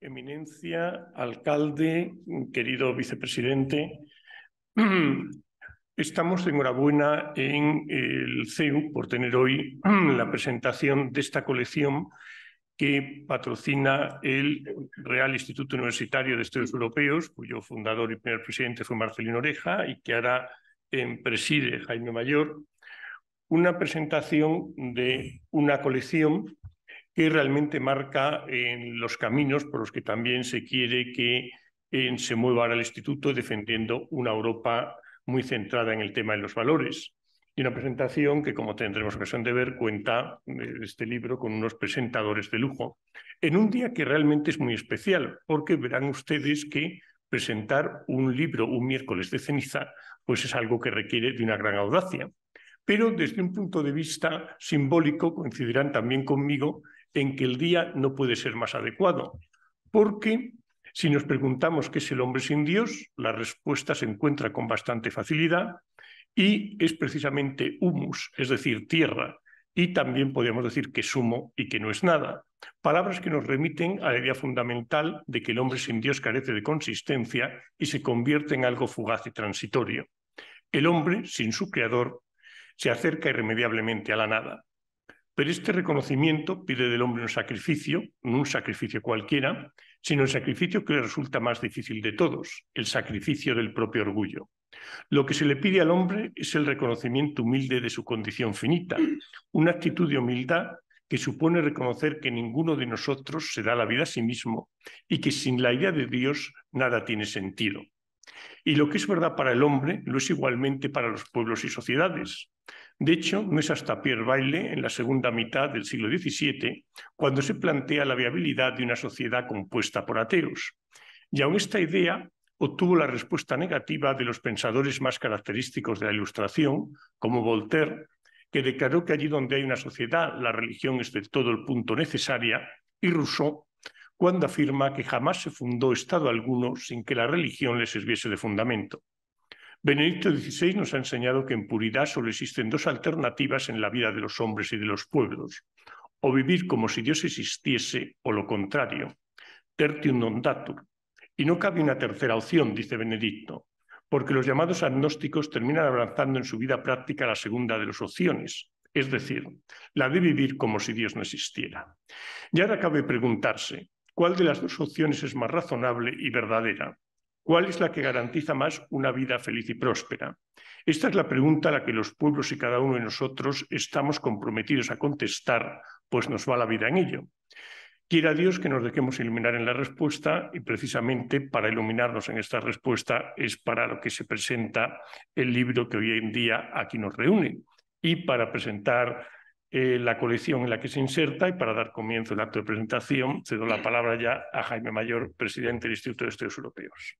Eminencia, alcalde, querido vicepresidente, estamos enhorabuena en el CEU por tener hoy la presentación de esta colección que patrocina el Real Instituto Universitario de Estudios Europeos, cuyo fundador y primer presidente fue Marcelino Oreja y que ahora eh, preside Jaime Mayor, una presentación de una colección que realmente marca en los caminos por los que también se quiere que eh, se mueva ahora el Instituto defendiendo una Europa muy centrada en el tema de los valores. Y una presentación que, como tendremos ocasión de ver, cuenta eh, este libro con unos presentadores de lujo, en un día que realmente es muy especial, porque verán ustedes que presentar un libro un miércoles de ceniza, pues es algo que requiere de una gran audacia. Pero desde un punto de vista simbólico, coincidirán también conmigo en que el día no puede ser más adecuado, porque si nos preguntamos qué es el hombre sin Dios, la respuesta se encuentra con bastante facilidad y es precisamente humus, es decir, tierra, y también podríamos decir que es humo y que no es nada. Palabras que nos remiten a la idea fundamental de que el hombre sin Dios carece de consistencia y se convierte en algo fugaz y transitorio. El hombre, sin su creador, se acerca irremediablemente a la nada. Pero este reconocimiento pide del hombre un sacrificio, no un sacrificio cualquiera, sino el sacrificio que le resulta más difícil de todos, el sacrificio del propio orgullo. Lo que se le pide al hombre es el reconocimiento humilde de su condición finita, una actitud de humildad que supone reconocer que ninguno de nosotros se da la vida a sí mismo y que sin la idea de Dios nada tiene sentido. Y lo que es verdad para el hombre lo es igualmente para los pueblos y sociedades. De hecho, no es hasta Pierre Baile, en la segunda mitad del siglo XVII, cuando se plantea la viabilidad de una sociedad compuesta por ateos. Y aun esta idea obtuvo la respuesta negativa de los pensadores más característicos de la Ilustración, como Voltaire, que declaró que allí donde hay una sociedad, la religión es de todo el punto necesaria, y Rousseau, cuando afirma que jamás se fundó Estado alguno sin que la religión le sirviese de fundamento. Benedicto XVI nos ha enseñado que en puridad solo existen dos alternativas en la vida de los hombres y de los pueblos, o vivir como si Dios existiese o lo contrario, tertium non datur. Y no cabe una tercera opción, dice Benedicto, porque los llamados agnósticos terminan abrazando en su vida práctica la segunda de las opciones, es decir, la de vivir como si Dios no existiera. Y ahora cabe preguntarse, ¿cuál de las dos opciones es más razonable y verdadera? ¿Cuál es la que garantiza más una vida feliz y próspera? Esta es la pregunta a la que los pueblos y cada uno de nosotros estamos comprometidos a contestar, pues nos va la vida en ello. Quiera Dios que nos dejemos iluminar en la respuesta y precisamente para iluminarnos en esta respuesta es para lo que se presenta el libro que hoy en día aquí nos reúne y para presentar eh, la colección en la que se inserta y para dar comienzo al acto de presentación cedo la palabra ya a Jaime Mayor, presidente del Instituto de Estudios Europeos.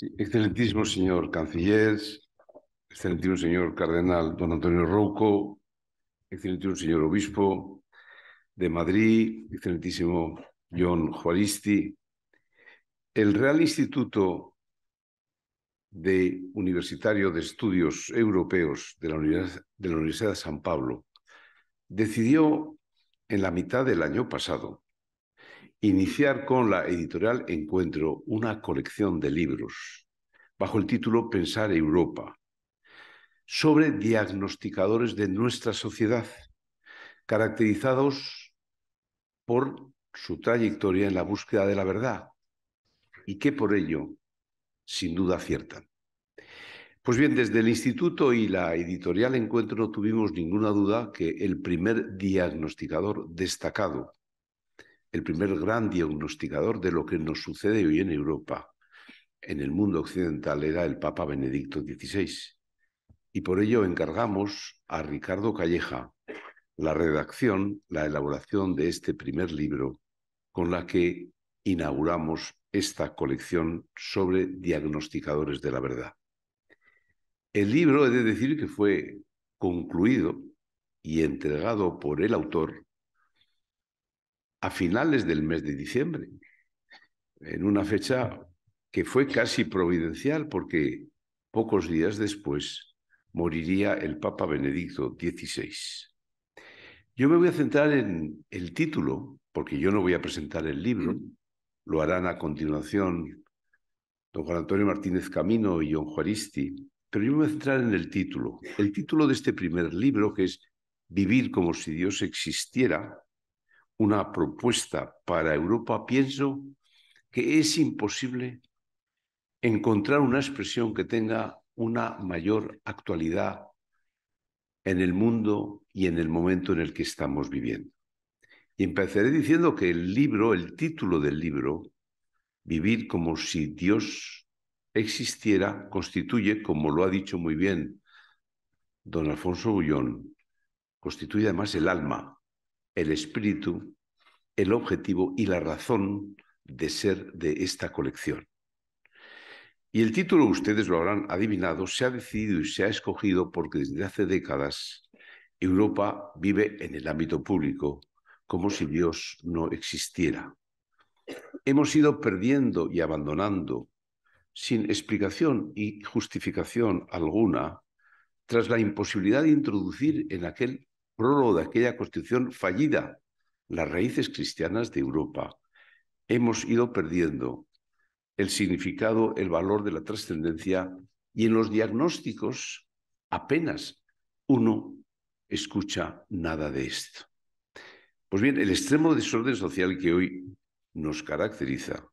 excelentísimo señor canciller, excelentísimo señor cardenal don Antonio Rouco, excelentísimo señor obispo de Madrid, excelentísimo John Juaristi, el Real Instituto de Universitario de Estudios Europeos de la Universidad de San Pablo decidió en la mitad del año pasado iniciar con la editorial Encuentro una colección de libros bajo el título Pensar Europa sobre diagnosticadores de nuestra sociedad caracterizados por su trayectoria en la búsqueda de la verdad y que por ello sin duda aciertan. Pues bien, desde el instituto y la editorial Encuentro no tuvimos ninguna duda que el primer diagnosticador destacado el primer gran diagnosticador de lo que nos sucede hoy en Europa, en el mundo occidental, era el Papa Benedicto XVI. Y por ello encargamos a Ricardo Calleja la redacción, la elaboración de este primer libro con la que inauguramos esta colección sobre diagnosticadores de la verdad. El libro, he de decir que fue concluido y entregado por el autor a finales del mes de diciembre, en una fecha que fue casi providencial porque pocos días después moriría el Papa Benedicto XVI. Yo me voy a centrar en el título, porque yo no voy a presentar el libro, lo harán a continuación don Juan Antonio Martínez Camino y don Juaristi, pero yo me voy a centrar en el título. El título de este primer libro, que es Vivir como si Dios existiera, una propuesta para Europa, pienso que es imposible encontrar una expresión que tenga una mayor actualidad en el mundo y en el momento en el que estamos viviendo. Y empezaré diciendo que el libro, el título del libro, Vivir como si Dios existiera, constituye, como lo ha dicho muy bien don Alfonso Bullón, constituye además el alma el espíritu, el objetivo y la razón de ser de esta colección. Y el título, ustedes lo habrán adivinado, se ha decidido y se ha escogido porque desde hace décadas Europa vive en el ámbito público como si Dios no existiera. Hemos ido perdiendo y abandonando, sin explicación y justificación alguna, tras la imposibilidad de introducir en aquel prólogo de aquella constitución fallida, las raíces cristianas de Europa. Hemos ido perdiendo el significado, el valor de la trascendencia y en los diagnósticos apenas uno escucha nada de esto. Pues bien, el extremo desorden social que hoy nos caracteriza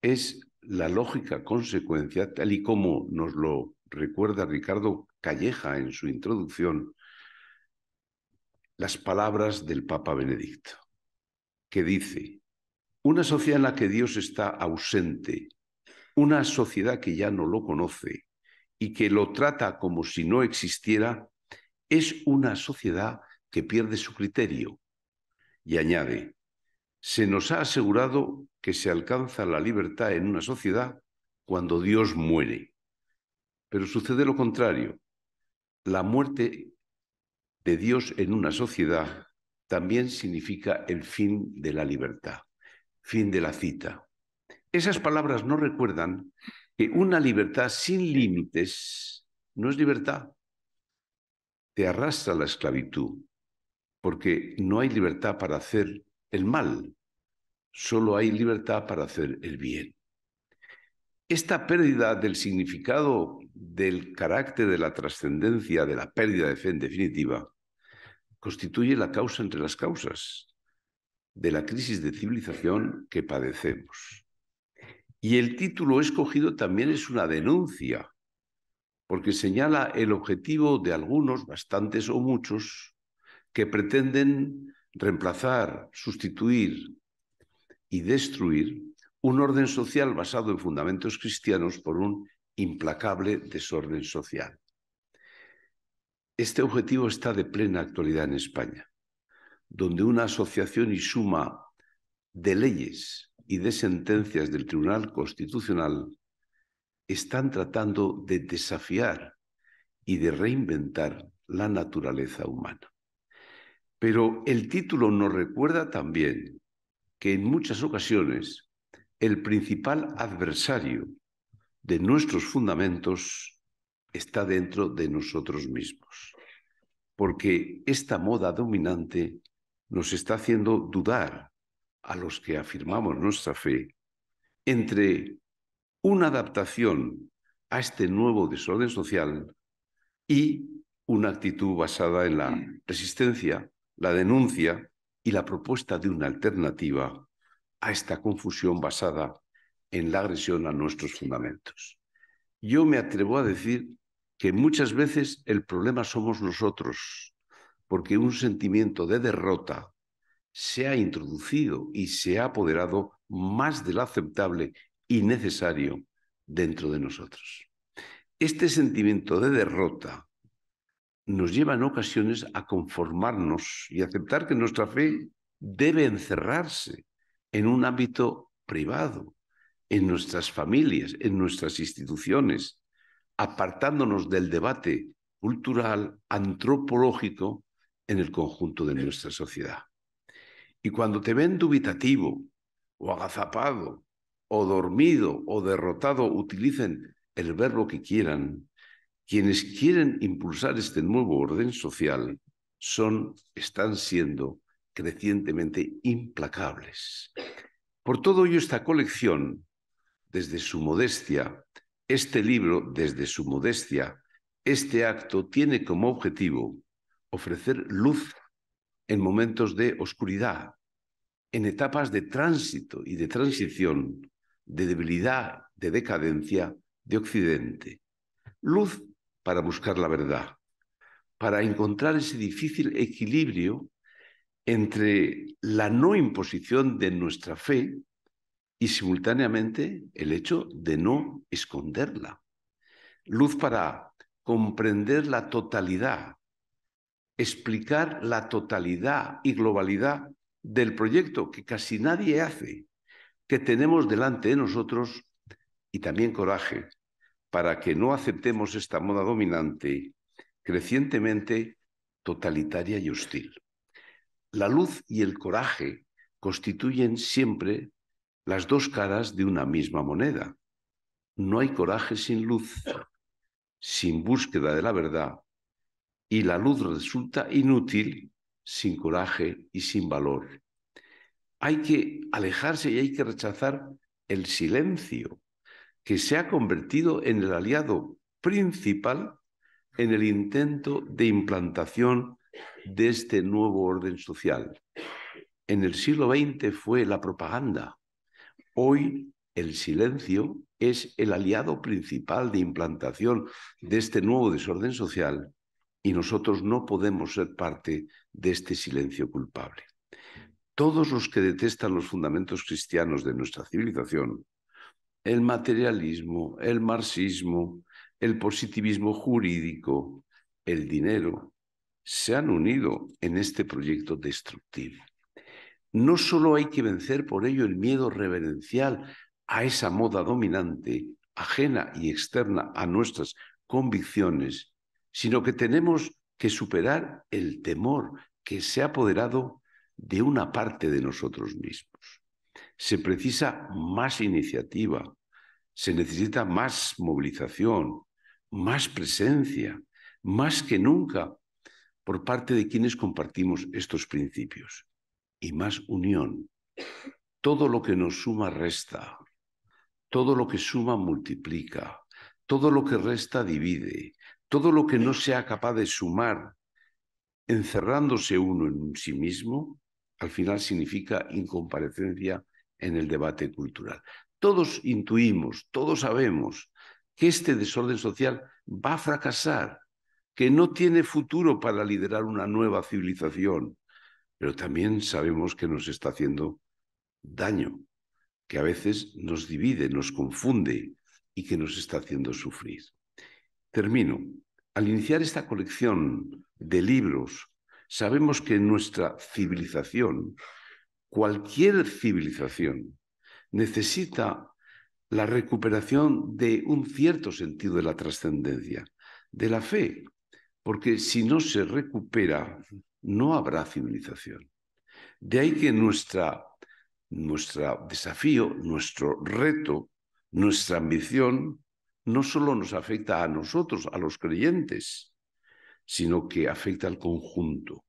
es la lógica consecuencia, tal y como nos lo recuerda Ricardo Calleja en su introducción, las palabras del Papa Benedicto, que dice, una sociedad en la que Dios está ausente, una sociedad que ya no lo conoce y que lo trata como si no existiera, es una sociedad que pierde su criterio. Y añade, se nos ha asegurado que se alcanza la libertad en una sociedad cuando Dios muere. Pero sucede lo contrario. La muerte de Dios en una sociedad también significa el fin de la libertad, fin de la cita. Esas palabras no recuerdan que una libertad sin límites no es libertad. Te arrastra la esclavitud, porque no hay libertad para hacer el mal, solo hay libertad para hacer el bien. Esta pérdida del significado del carácter de la trascendencia de la pérdida de fe en definitiva constituye la causa entre las causas de la crisis de civilización que padecemos. Y el título escogido también es una denuncia, porque señala el objetivo de algunos, bastantes o muchos, que pretenden reemplazar, sustituir y destruir un orden social basado en fundamentos cristianos por un implacable desorden social. Este objetivo está de plena actualidad en España, donde una asociación y suma de leyes y de sentencias del Tribunal Constitucional están tratando de desafiar y de reinventar la naturaleza humana. Pero el título nos recuerda también que en muchas ocasiones el principal adversario de nuestros fundamentos está dentro de nosotros mismos, porque esta moda dominante nos está haciendo dudar a los que afirmamos nuestra fe entre una adaptación a este nuevo desorden social y una actitud basada en la resistencia, la denuncia y la propuesta de una alternativa a esta confusión basada en la agresión a nuestros fundamentos. Yo me atrevo a decir que muchas veces el problema somos nosotros, porque un sentimiento de derrota se ha introducido y se ha apoderado más del aceptable y necesario dentro de nosotros. Este sentimiento de derrota nos lleva en ocasiones a conformarnos y aceptar que nuestra fe debe encerrarse en un ámbito privado, en nuestras familias, en nuestras instituciones, apartándonos del debate cultural, antropológico, en el conjunto de nuestra sociedad. Y cuando te ven dubitativo, o agazapado, o dormido, o derrotado, utilicen el verbo que quieran, quienes quieren impulsar este nuevo orden social son, están siendo crecientemente implacables. Por todo ello, esta colección desde su modestia, este libro, desde su modestia, este acto tiene como objetivo ofrecer luz en momentos de oscuridad, en etapas de tránsito y de transición, de debilidad, de decadencia de Occidente. Luz para buscar la verdad, para encontrar ese difícil equilibrio entre la no imposición de nuestra fe y simultáneamente el hecho de no esconderla. Luz para comprender la totalidad, explicar la totalidad y globalidad del proyecto que casi nadie hace, que tenemos delante de nosotros y también coraje para que no aceptemos esta moda dominante, crecientemente totalitaria y hostil. La luz y el coraje constituyen siempre las dos caras de una misma moneda. No hay coraje sin luz, sin búsqueda de la verdad, y la luz resulta inútil sin coraje y sin valor. Hay que alejarse y hay que rechazar el silencio, que se ha convertido en el aliado principal en el intento de implantación de este nuevo orden social. En el siglo XX fue la propaganda, Hoy el silencio es el aliado principal de implantación de este nuevo desorden social y nosotros no podemos ser parte de este silencio culpable. Todos los que detestan los fundamentos cristianos de nuestra civilización, el materialismo, el marxismo, el positivismo jurídico, el dinero, se han unido en este proyecto destructivo. No solo hay que vencer por ello el miedo reverencial a esa moda dominante, ajena y externa a nuestras convicciones, sino que tenemos que superar el temor que se ha apoderado de una parte de nosotros mismos. Se precisa más iniciativa, se necesita más movilización, más presencia, más que nunca por parte de quienes compartimos estos principios y más unión. Todo lo que nos suma resta, todo lo que suma multiplica, todo lo que resta divide, todo lo que no sea capaz de sumar, encerrándose uno en sí mismo, al final significa incomparecencia en el debate cultural. Todos intuimos, todos sabemos que este desorden social va a fracasar, que no tiene futuro para liderar una nueva civilización, pero también sabemos que nos está haciendo daño, que a veces nos divide, nos confunde y que nos está haciendo sufrir. Termino. Al iniciar esta colección de libros, sabemos que nuestra civilización, cualquier civilización, necesita la recuperación de un cierto sentido de la trascendencia, de la fe, porque si no se recupera, no habrá civilización. De ahí que nuestro desafío, nuestro reto, nuestra ambición no solo nos afecta a nosotros, a los creyentes, sino que afecta al conjunto.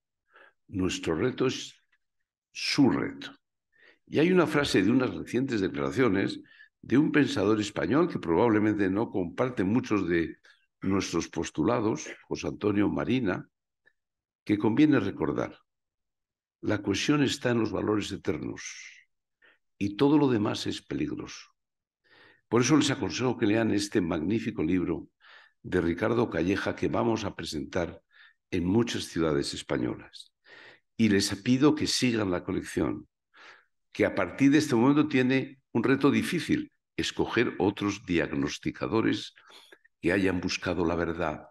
Nuestro reto es su reto. Y hay una frase de unas recientes declaraciones de un pensador español que probablemente no comparte muchos de nuestros postulados, José Antonio Marina, que conviene recordar. La cohesión está en los valores eternos y todo lo demás es peligroso. Por eso les aconsejo que lean este magnífico libro de Ricardo Calleja que vamos a presentar en muchas ciudades españolas. Y les pido que sigan la colección, que a partir de este momento tiene un reto difícil, escoger otros diagnosticadores que hayan buscado la verdad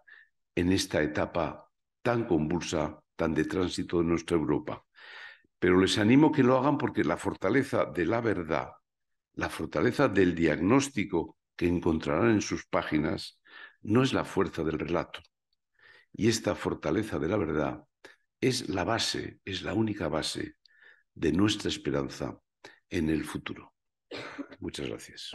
en esta etapa tan convulsa, tan de tránsito de nuestra Europa. Pero les animo que lo hagan porque la fortaleza de la verdad, la fortaleza del diagnóstico que encontrarán en sus páginas, no es la fuerza del relato. Y esta fortaleza de la verdad es la base, es la única base de nuestra esperanza en el futuro. Muchas gracias.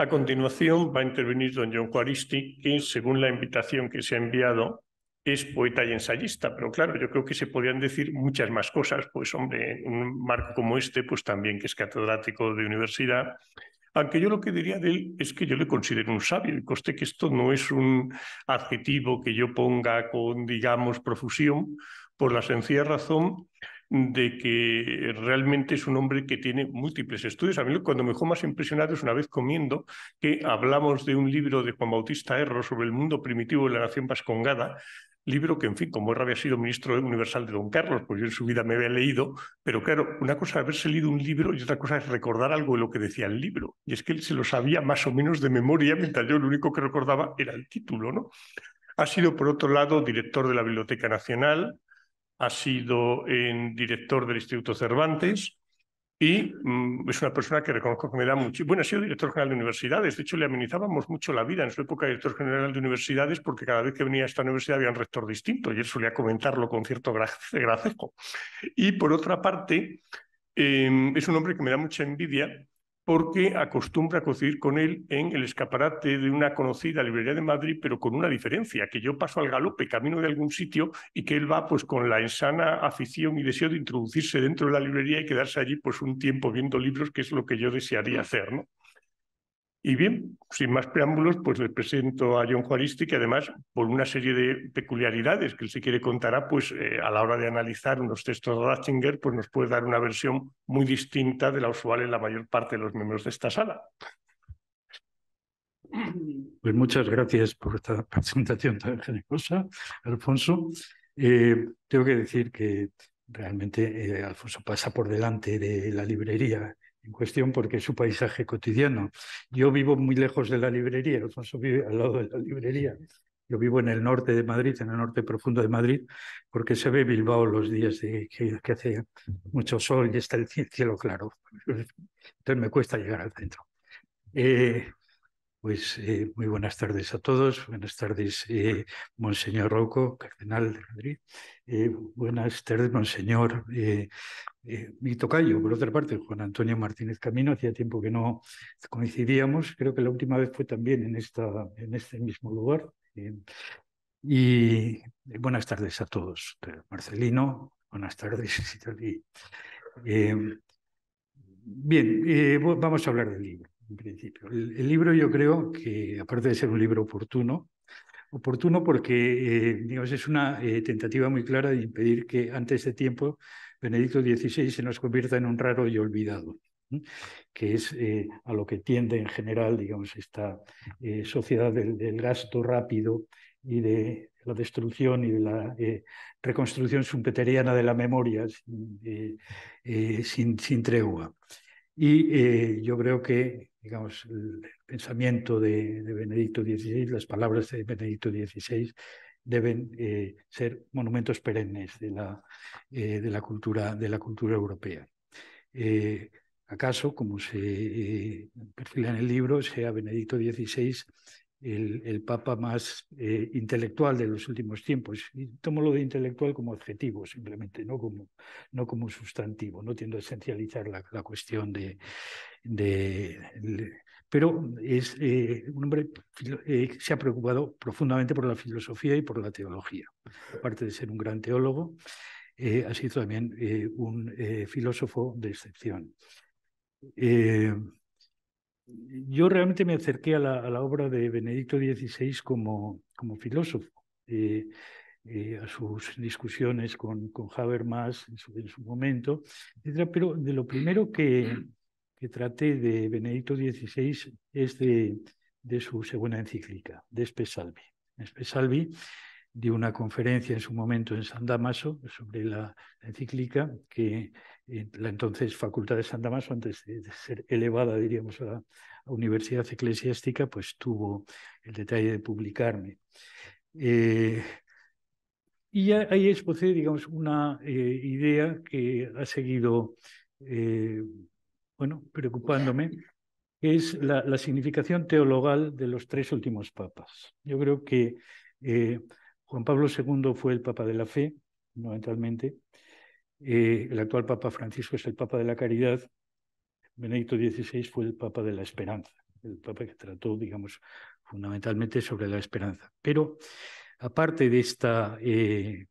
A continuación va a intervenir don John quien que según la invitación que se ha enviado es poeta y ensayista, pero claro, yo creo que se podrían decir muchas más cosas, pues hombre, un marco como este, pues también que es catedrático de universidad, aunque yo lo que diría de él es que yo le considero un sabio, y coste que esto no es un adjetivo que yo ponga con, digamos, profusión, por la sencilla razón de que realmente es un hombre que tiene múltiples estudios. A mí cuando me dejó más impresionado es una vez comiendo que hablamos de un libro de Juan Bautista Erro sobre el mundo primitivo de la nación vascongada, libro que, en fin, como Erro había sido ministro universal de Don Carlos, pues yo en su vida me había leído, pero claro, una cosa es haberse leído un libro y otra cosa es recordar algo de lo que decía el libro. Y es que él se lo sabía más o menos de memoria, mientras yo lo único que recordaba era el título, ¿no? Ha sido, por otro lado, director de la Biblioteca Nacional, ha sido en eh, director del Instituto Cervantes y mm, es una persona que reconozco que me da mucho. Bueno, ha sido director general de universidades, de hecho le amenizábamos mucho la vida en su época de director general de universidades porque cada vez que venía a esta universidad había un rector distinto y él solía comentarlo con cierto gracejo. Y por otra parte, em, es un hombre que me da mucha envidia porque acostumbra a coincidir con él en el escaparate de una conocida librería de Madrid, pero con una diferencia, que yo paso al galope camino de algún sitio y que él va pues con la ensana afición y deseo de introducirse dentro de la librería y quedarse allí pues un tiempo viendo libros, que es lo que yo desearía mm. hacer, ¿no? Y bien, sin más preámbulos, pues les presento a John Juaristi, que además, por una serie de peculiaridades que él se quiere contará, ah, pues eh, a la hora de analizar unos textos de Ratzinger, pues nos puede dar una versión muy distinta de la usual en la mayor parte de los miembros de esta sala. Pues muchas gracias por esta presentación tan generosa, Alfonso. Eh, tengo que decir que realmente eh, Alfonso pasa por delante de la librería en cuestión porque es su paisaje cotidiano. Yo vivo muy lejos de la librería, Alfonso vive al lado de la librería. Yo vivo en el norte de Madrid, en el norte profundo de Madrid, porque se ve Bilbao los días de, que, hace mucho sol y está el cielo claro. Entonces me cuesta llegar al centro. Eh, pues eh, muy buenas tardes a todos. Buenas tardes, eh, Monseñor Rocco, Cardenal de Madrid. Eh, buenas tardes, Monseñor mi tocayo, por otra parte, Juan Antonio Martínez Camino. Hacía tiempo que no coincidíamos. Creo que la última vez fue también en, esta, en este mismo lugar. y buenas tardes a todos. Marcelino, buenas tardes. bien, vamos a hablar del libro en principio. El, libro yo creo que, aparte de ser un libro oportuno, oportuno porque eh, digamos, es una eh, tentativa muy clara de impedir que antes de tiempo Benedicto XVI se nos convierta en un raro y olvidado, que es eh, a lo que tiende en general digamos, esta sociedad del, gasto rápido y de la destrucción y de la reconstrucción sumpeteriana de la memoria sin, tregua. Y yo creo que digamos, el pensamiento de, Benedicto XVI, las palabras de Benedicto XVI deben eh, ser monumentos perennes de la, eh, de la, cultura, de la cultura europea. Eh, ¿Acaso, como se perfila en el libro, sea Benedicto XVI el, papa más eh, intelectual de los últimos tiempos. Y tomo lo de intelectual como adjetivo, simplemente, no como, no como sustantivo. No tiendo a esencializar la, cuestión de... de pero es eh, un hombre eh, que se ha preocupado profundamente por la filosofía y por la teología. Aparte de ser un gran teólogo, ha sido también un filósofo de excepción. Eh, yo realmente me acerqué a la, obra de Benedicto XVI como, filósofo, eh, eh, a sus discusiones con, Habermas en su, momento, Pero de lo primero que, mm. traté de Benedicto XVI es de, su segunda encíclica, de Espesalvi dio una conferencia en su momento en San Damaso sobre la encíclica que eh, la entonces Facultad de San Damaso, antes de, ser elevada, diríamos, a Universidad Eclesiástica, pues tuvo el detalle de publicarme. Eh, y ahí expuse, digamos, una eh, idea que ha seguido, bueno, preocupándome, que es la, significación teologal de los tres últimos papas. Yo creo que Juan Pablo II fue el Papa de la Fe, fundamentalmente. Eh, el actual Papa Francisco es el Papa de la Caridad. Benedicto XVI fue el Papa de la Esperanza, el Papa que trató, digamos, fundamentalmente sobre la esperanza. Pero aparte de esta eh,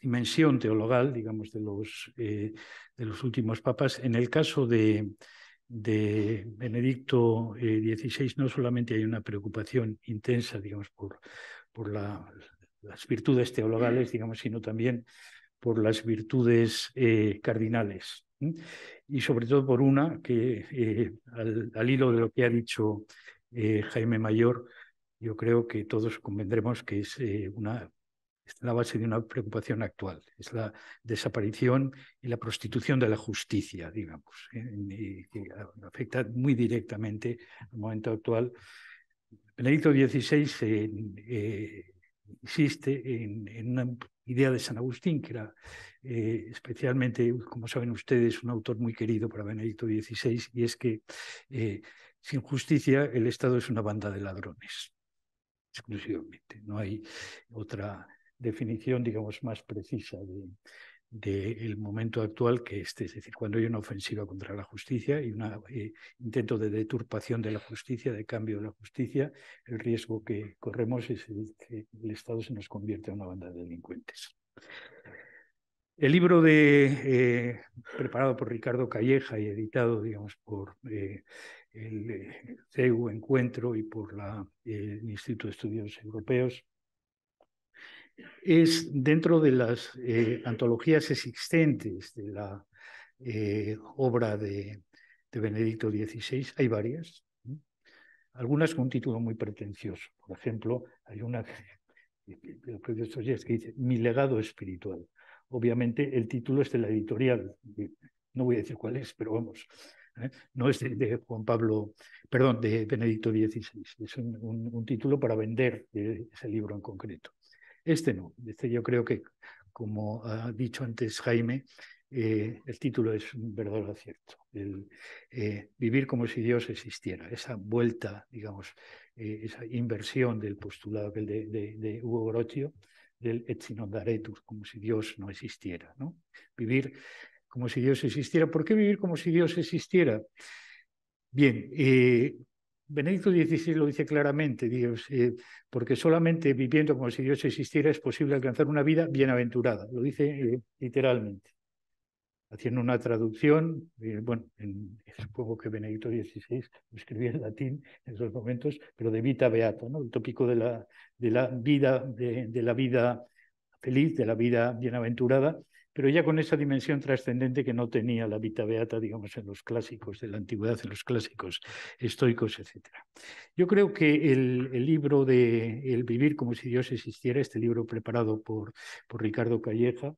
dimensión teologal, digamos, de los, eh, de los últimos papas, en el caso de, Benedicto XVI no solamente hay una preocupación intensa, digamos, por, por la, las virtudes teologales, digamos, sino también por las virtudes eh, cardinales. Y sobre todo por una que, eh, al, hilo de lo que ha dicho eh, Jaime Mayor, yo creo que todos convendremos que es una es la base de una preocupación actual, es la desaparición y la prostitución de la justicia, digamos, que afecta muy directamente al momento actual. Benedicto XVI, en, insiste en, una idea de San Agustín, que era eh, especialmente, como saben ustedes, un autor muy querido para Benedicto XVI, y es que eh, sin justicia el Estado es una banda de ladrones, exclusivamente. No hay otra definición, digamos, más precisa de, del momento actual que este, es decir, cuando hay una ofensiva contra la justicia y un eh, intento de deturpación de la justicia, de cambio de la justicia, el riesgo que corremos es que el Estado se nos convierte en una banda de delincuentes. El libro de, eh, preparado por Ricardo Calleja y editado, digamos, por eh, el CEU Encuentro y por el Instituto de Estudios Europeos, es dentro de las eh, antologías existentes de la eh, obra de, Benedicto XVI, hay varias, algunas con un título muy pretencioso. Por ejemplo, hay una que, que dice Mi legado espiritual. Obviamente el título es de la editorial, no voy a decir cuál es, pero vamos, ¿eh? no es de, Juan Pablo, perdón, de Benedicto XVI, es un título para vender ese libro en concreto. Este no, este yo creo que, como ha dicho antes Jaime, eh, el título es un verdadero acierto. El, eh, vivir como si Dios existiera, esa vuelta, digamos, eh, esa inversión del postulado de, Hugo Grotio, del et daretus, como si Dios no existiera. ¿no? Vivir como si Dios existiera. ¿Por qué vivir como si Dios existiera? Bien, Benedicto XVI lo dice claramente, Dios, eh, porque solamente viviendo como si Dios existiera es posible alcanzar una vida bienaventurada, lo dice eh, literalmente. Haciendo una traducción, eh, bueno, en, supongo que Benedicto XVI lo escribía en latín en esos momentos, pero de vita beata, ¿no? el tópico de la, vida, de la vida feliz, de la vida bienaventurada, pero ya con esa dimensión trascendente que no tenía la Vita Beata, digamos, en los clásicos de la antigüedad, en los clásicos estoicos, etc. Yo creo que el, libro de El vivir como si Dios existiera, este libro preparado por, por Ricardo Calleja,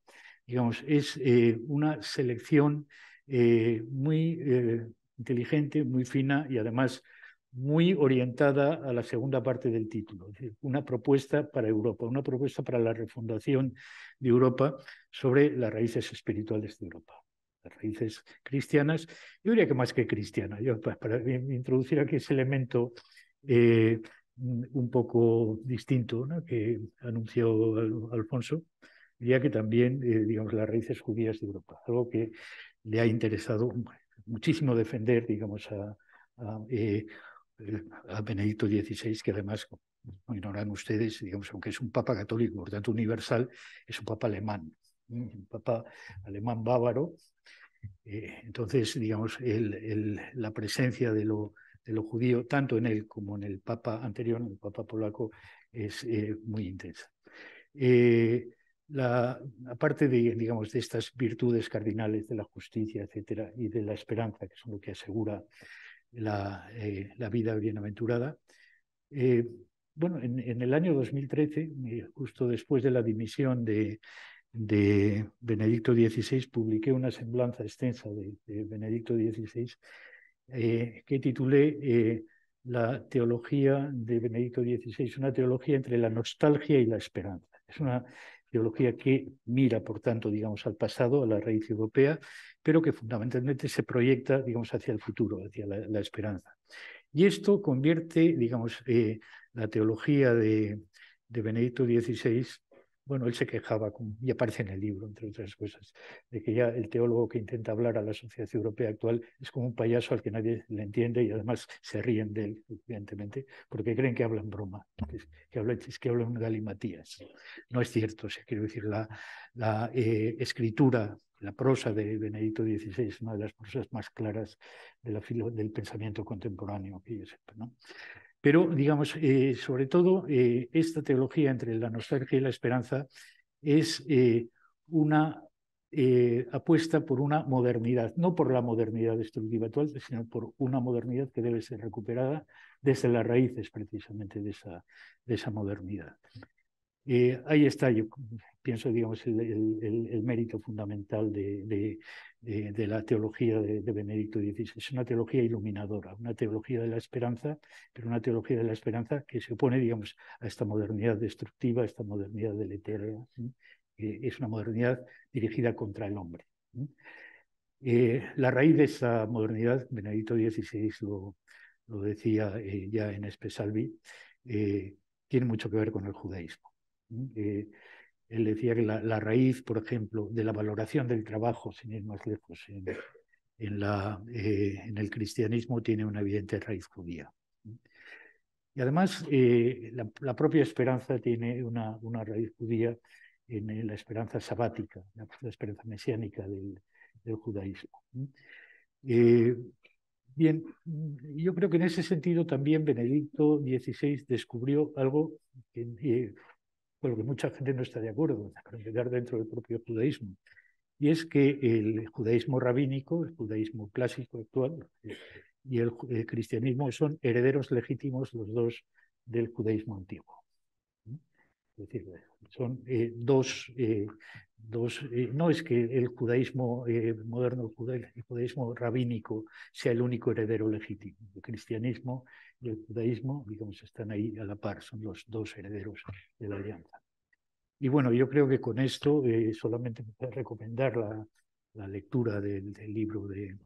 digamos, es eh, una selección eh, muy eh, inteligente, muy fina y además muy orientada a la segunda parte del título, una propuesta para Europa, una propuesta para la refundación de Europa sobre las raíces espirituales de Europa, las raíces cristianas, yo diría que más que cristiana, yo, para introducir aquí ese elemento eh, un poco distinto que anunció Alfonso, diría que también, eh, digamos, las raíces judías de Europa, algo que le ha interesado muchísimo defender, digamos, a, eh, a Benedicto XVI, que además, como ignoran ustedes, digamos, aunque es un papa católico, por tanto universal, es un papa alemán, un papa alemán bávaro. Eh, entonces, digamos, la presencia de lo, judío, tanto en él como en el papa anterior, en el papa polaco, es eh, muy intensa. Eh, la, aparte de, digamos, de estas virtudes cardinales de la justicia, etcétera, y de la esperanza, que son lo que asegura eh, la, vida bienaventurada. Eh, bueno, en, el año 2013, eh, justo después de la dimisión de, Benedicto XVI, publiqué una semblanza extensa de, Benedicto XVI que titulé La teología de Benedicto XVI, una teología entre la nostalgia y la esperanza. Es una, teología que mira, por tanto, digamos, al pasado, a la raíz europea, pero que fundamentalmente se proyecta, digamos, hacia el futuro, hacia la, esperanza. Y esto convierte, digamos, eh, la teología de, de Benedicto XVI bueno, él se quejaba, y aparece en el libro, entre otras cosas, de que ya el teólogo que intenta hablar a la sociedad europea actual es como un payaso al que nadie le entiende y además se ríen de él, evidentemente, porque creen que hablan broma, que, que hablan, que hablan galimatías. No es cierto, o quiero decir, la, eh, escritura, la prosa de Benedicto XVI es una de las prosas más claras del pensamiento contemporáneo. Que yo sepa, ¿no? Pero, digamos, eh, sobre todo, eh, esta teología entre la nostalgia y la esperanza es eh, una apuesta por una modernidad, no por la modernidad destructiva actual, sino por una modernidad que debe ser recuperada desde las raíces precisamente de esa, de esa modernidad. ahí está, yo pienso, digamos, el, mérito fundamental de, la teología de, Benedicto XVI. Es una teología iluminadora, una teología de la esperanza, pero una teología de la esperanza que se opone, digamos, a esta modernidad destructiva, a esta modernidad deleteria, ¿sí? Eh, es una modernidad dirigida contra el hombre. Eh, la raíz de esa modernidad, Benedicto XVI lo, lo decía eh, ya en Espesalvi, tiene mucho que ver con el judaísmo él decía que la, raíz, por ejemplo, de la valoración del trabajo, sin ir más lejos, en, eh, el cristianismo tiene una evidente raíz judía. Y además, eh, la, propia esperanza tiene una, raíz judía en la esperanza sabática, la, esperanza mesiánica del, del judaísmo. Eh, bien, mm, yo creo que en ese sentido también Benedicto XVI descubrió algo que con lo que mucha gente no está de acuerdo, dentro del propio judaísmo. Y es que el judaísmo rabínico, el judaísmo clásico actual eh, y el cristianismo son herederos legítimos los dos del judaísmo antiguo. Es decir, son eh, dos, eh, dos eh, no es que el judaísmo moderno, el judaísmo, rabínico, sea el único heredero legítimo. El cristianismo y el judaísmo, digamos, están ahí a la par, son los dos herederos de la alianza. Y bueno, yo creo que con esto solamente me recomendar la, lectura del, libro de,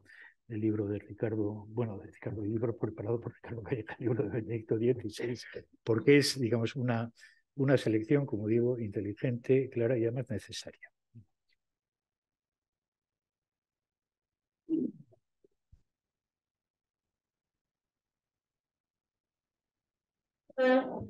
libro de Ricardo, bueno, de Ricardo, el libro preparado por Ricardo Galleta, el libro de Benedicto XVI, porque es, digamos, una, una selección, como digo, inteligente, clara y además necesaria. Mm.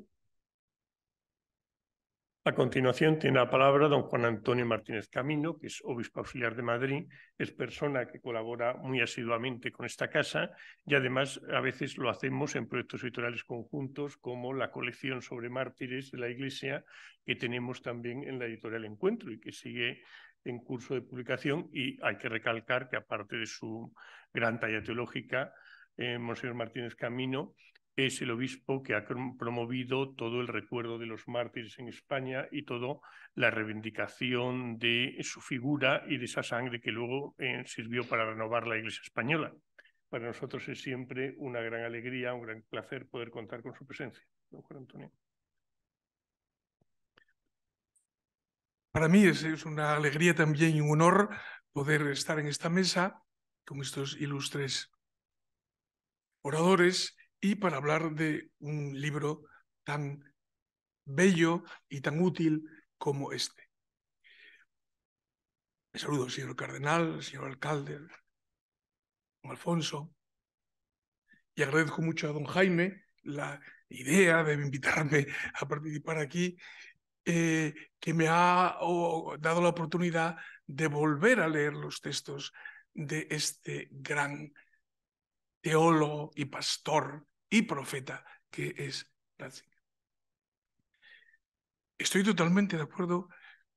A continuación tiene la palabra don Juan Antonio Martínez Camino, que es obispo auxiliar de Madrid, es persona que colabora muy asiduamente con esta casa y además a veces lo hacemos en proyectos editoriales conjuntos como la colección sobre mártires de la Iglesia que tenemos también en la editorial Encuentro y que sigue en curso de publicación y hay que recalcar que aparte de su gran talla teológica, eh, Monseñor Martínez Camino es el obispo que ha promovido todo el recuerdo de los mártires en España y toda la reivindicación de su figura y de esa sangre que luego eh, sirvió para renovar la Iglesia española. Para nosotros es siempre una gran alegría, un gran placer poder contar con su presencia, don Juan Antonio. Para mí es una alegría también y un honor poder estar en esta mesa con estos ilustres oradores y para hablar de un libro tan bello y tan útil como este. Me saludo señor cardenal, señor alcalde, don Alfonso, y agradezco mucho a don Jaime la idea de invitarme a participar aquí, eh, que me ha dado la oportunidad de volver a leer los textos de este gran teólogo y pastor y profeta que es Estoy totalmente de acuerdo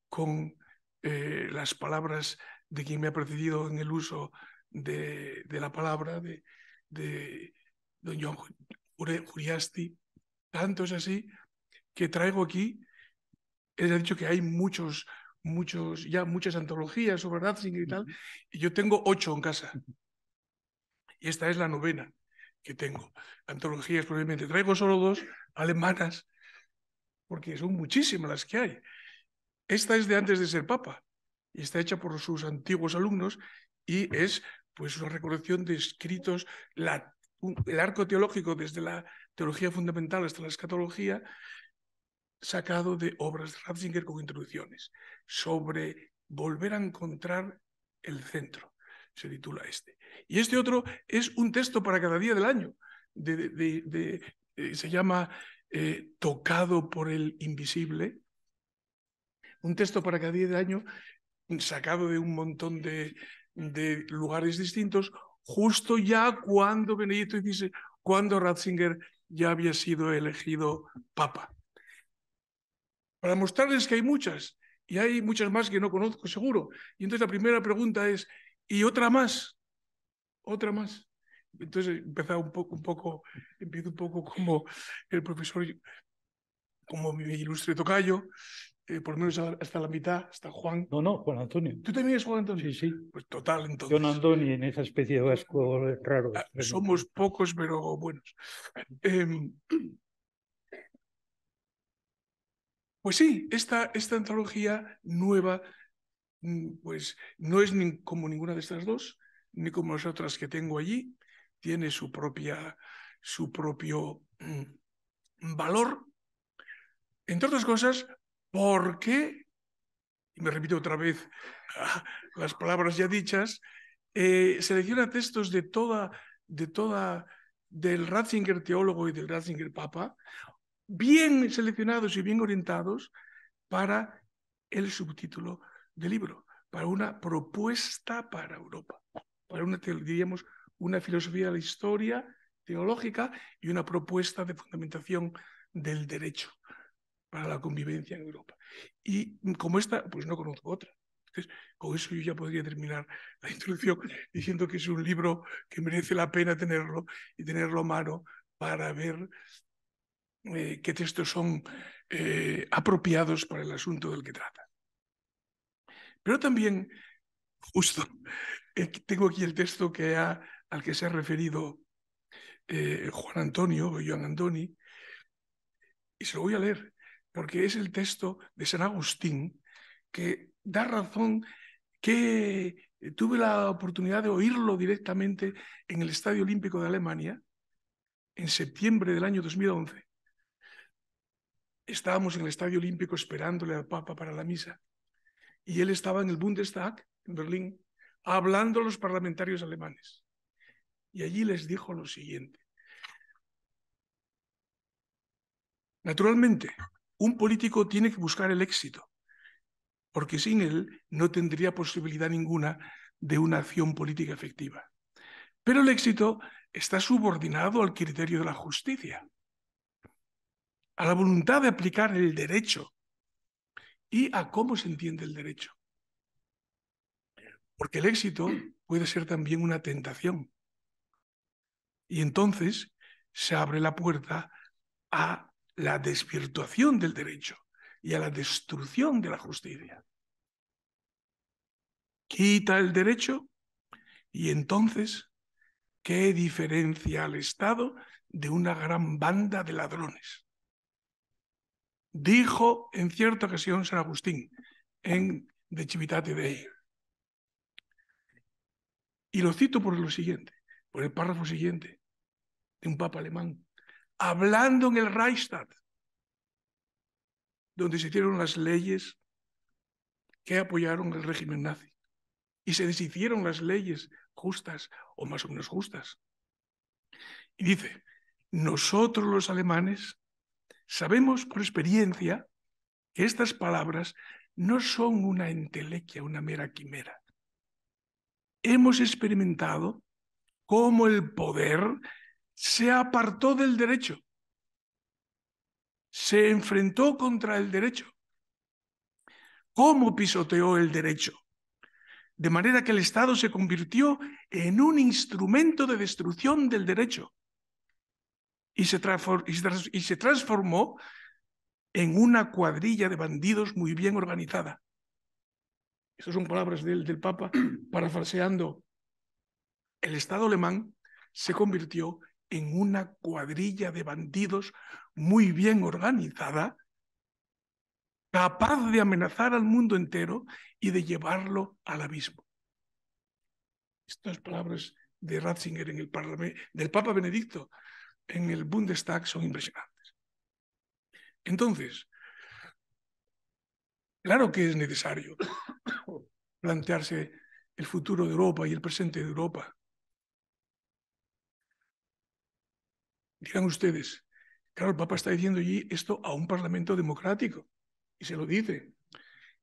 con eh, las palabras de quien me ha precedido en el uso de, la palabra, de, don John Juriasti. Tanto es así que traigo aquí, él ha dicho que hay muchos, muchos, ya muchas antologías sobre Ratzinger y tal, y yo tengo ocho en casa. Y esta es la novena que tengo. Antologías probablemente pues, traigo solo dos alemanas, porque son muchísimas las que hay. Esta es de antes de ser papa y está hecha por sus antiguos alumnos y es pues una recolección de escritos, el arco teológico desde la teología fundamental hasta la escatología, sacado de obras de Ratzinger con introducciones, sobre volver a encontrar el centro se titula este. Y este otro es un texto para cada día del año, de, eh, se llama eh, Tocado por el Invisible, un texto para cada día del año sacado de un montón de, lugares distintos, justo ya cuando Benedicto dice, cuando Ratzinger ya había sido elegido papa. Para mostrarles que hay muchas, y hay muchas más que no conozco seguro. Y entonces la primera pregunta es, y otra más, otra más. Entonces empezaba un poco, un poco, empiezo un poco como el profesor, como mi ilustre tocayo, eh, por lo menos hasta la mitad, hasta Juan. No, no, Juan Antonio. ¿Tú también eres Juan Antonio? Sí, sí. Pues total, entonces. Juan Antonio, en esa especie de vasco raro. Ah, somos pocos, pero buenos. Em, pues sí, esta, esta antología nueva Mm, pues no es como ninguna de estas dos, ni como las otras que tengo allí, tiene su, propia, su propio mm, valor. Entre otras cosas, porque, y me repito otra vez ah, las palabras ya dichas, eh, selecciona textos de de toda, del Ratzinger teólogo y del Ratzinger papa, bien seleccionados y bien orientados para el subtítulo de libro, para una propuesta para Europa, para una, diríamos, una filosofía de la historia teológica y una propuesta de fundamentación del derecho para la convivencia en Europa. Y como esta, pues no conozco otra. Entonces, con eso yo ya podría terminar la introducción diciendo que es un libro que merece la pena tenerlo y tenerlo a mano para ver eh, qué textos son eh, apropiados para el asunto del que trata. Pero también, justo, eh, tengo aquí el texto que al que se ha referido eh, Juan Antonio, Joan y se lo voy a leer, porque es el texto de San Agustín que da razón que tuve la oportunidad de oírlo directamente en el Estadio Olímpico de Alemania en septiembre del año 2011. Estábamos en el Estadio Olímpico esperándole al Papa para la misa y él estaba en el Bundestag, en Berlín, hablando a los parlamentarios alemanes. Y allí les dijo lo siguiente. Naturalmente, un político tiene que buscar el éxito, porque sin él no tendría posibilidad ninguna de una acción política efectiva. Pero el éxito está subordinado al criterio de la justicia, a la voluntad de aplicar el derecho y a cómo se entiende el derecho. Porque el éxito puede ser también una tentación. Y entonces se abre la puerta a la desvirtuación del derecho y a la destrucción de la justicia. Quita el derecho y entonces, ¿qué diferencia al Estado de una gran banda de ladrones? dijo en cierta ocasión San Agustín en De Civitate Dei. Y lo cito por lo siguiente, por el párrafo siguiente de un papa alemán, hablando en el Reichstag, donde se hicieron las leyes que apoyaron el régimen nazi y se deshicieron las leyes justas o más o menos justas. Y dice, nosotros los alemanes Sabemos por experiencia que estas palabras no son una entelequia, una mera quimera. Hemos experimentado cómo el poder se apartó del derecho, se enfrentó contra el derecho, cómo pisoteó el derecho, de manera que el Estado se convirtió en un instrumento de destrucción del derecho y se, transformó en una cuadrilla de bandidos muy bien organizada. Estas son palabras del, del Papa parafraseando. El Estado alemán se convirtió en una cuadrilla de bandidos muy bien organizada, capaz de amenazar al mundo entero y de llevarlo al abismo. Estas palabras de Ratzinger en el Parlamento del Papa Benedicto en el Bundestag son impresionantes. Entonces, claro que es necesario plantearse el futuro de Europa y el presente de Europa. Dirán ustedes, claro, el Papa está diciendo allí esto a un parlamento democrático, y se lo dice.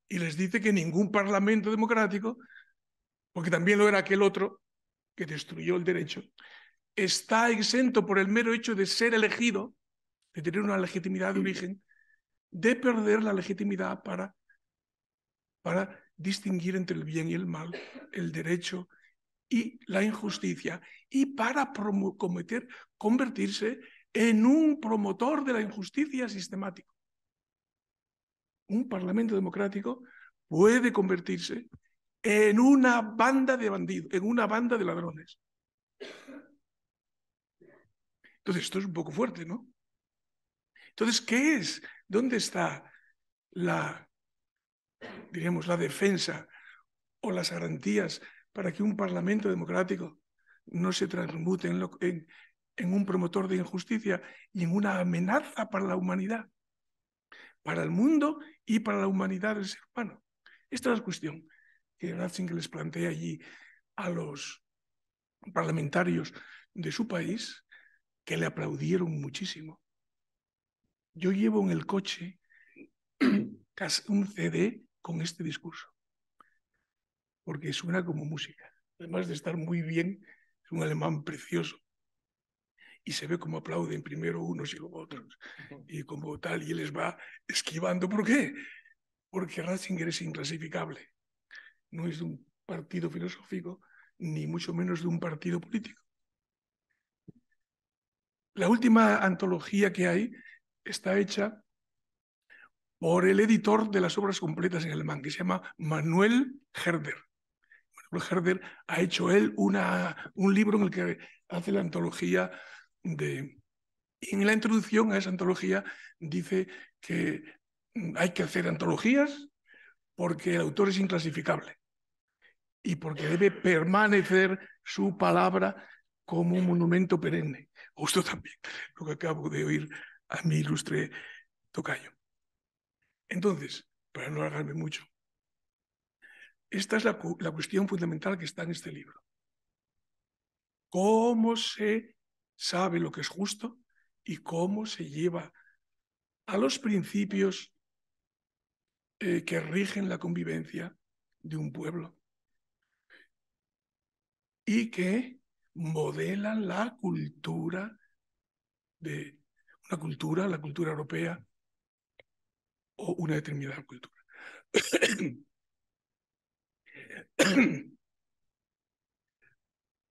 Y les dice que ningún parlamento democrático, porque también lo era aquel otro que destruyó el derecho, está exento por el mero hecho de ser elegido, de tener una legitimidad de origen, de perder la legitimidad para, para distinguir entre el bien y el mal, el derecho y la injusticia, y para cometer, convertirse en un promotor de la injusticia sistemática. Un parlamento democrático puede convertirse en una banda de bandidos, en una banda de ladrones. Entonces, esto es un poco fuerte, ¿no? Entonces, ¿qué es? ¿Dónde está la, diríamos, la defensa o las garantías para que un parlamento democrático no se transmute en, un promotor de injusticia y en una amenaza para la humanidad, para el mundo y para la humanidad del ser humano? Esta es la cuestión que que les plantea allí a los parlamentarios de su país que le aplaudieron muchísimo. Yo llevo en el coche casi un CD con este discurso, porque suena como música. Además de estar muy bien, es un alemán precioso. Y se ve como aplauden primero unos y luego otros. Y como tal, y él les va esquivando. ¿Por qué? Porque Ratzinger es inclasificable. No es de un partido filosófico, ni mucho menos de un partido político. La última antología que hay está hecha por el editor de las obras completas en alemán, que se llama Manuel Herder. Manuel Herder ha hecho él una, un libro en el que hace la antología de... En la introducción a esa antología dice que hay que hacer antologías porque el autor es inclasificable y porque debe permanecer su palabra como un monumento perenne. Justo también, lo que acabo de oír a mi ilustre tocayo. Entonces, para no alargarme mucho, esta es la, cuestión fundamental que está en este libro. ¿Cómo se sabe lo que es justo y cómo se lleva a los principios eh, que rigen la convivencia de un pueblo? Y que modelan la cultura de una cultura, la cultura europea o una determinada cultura.